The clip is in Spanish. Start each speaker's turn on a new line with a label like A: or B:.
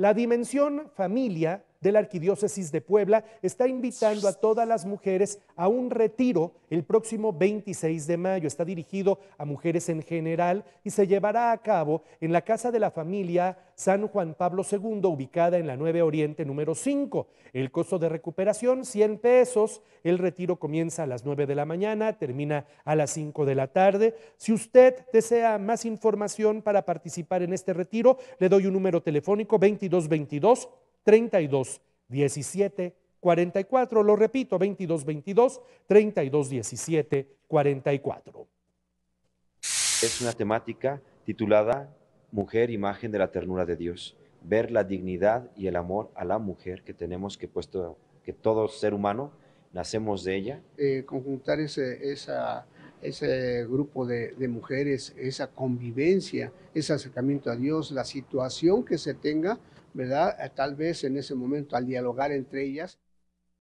A: La dimensión familia de la Arquidiócesis de Puebla está invitando a todas las mujeres a un retiro el próximo 26 de mayo. Está dirigido a mujeres en general y se llevará a cabo en la Casa de la Familia San Juan Pablo II, ubicada en la 9 Oriente número 5. El costo de recuperación, 100 pesos. El retiro comienza a las 9 de la mañana, termina a las 5 de la tarde. Si usted desea más información para participar en este retiro, le doy un número telefónico 2222 32, 17, 44. Lo repito, 22, 22, 32, 17, 44.
B: Es una temática titulada Mujer, imagen de la ternura de Dios. Ver la dignidad y el amor a la mujer que tenemos que puesto que todo ser humano nacemos de ella.
C: Eh, conjuntar ese, esa ese grupo de, mujeres, esa convivencia, ese acercamiento a Dios, la situación que se tenga, ¿verdad? Eh, tal vez en ese momento al dialogar entre ellas.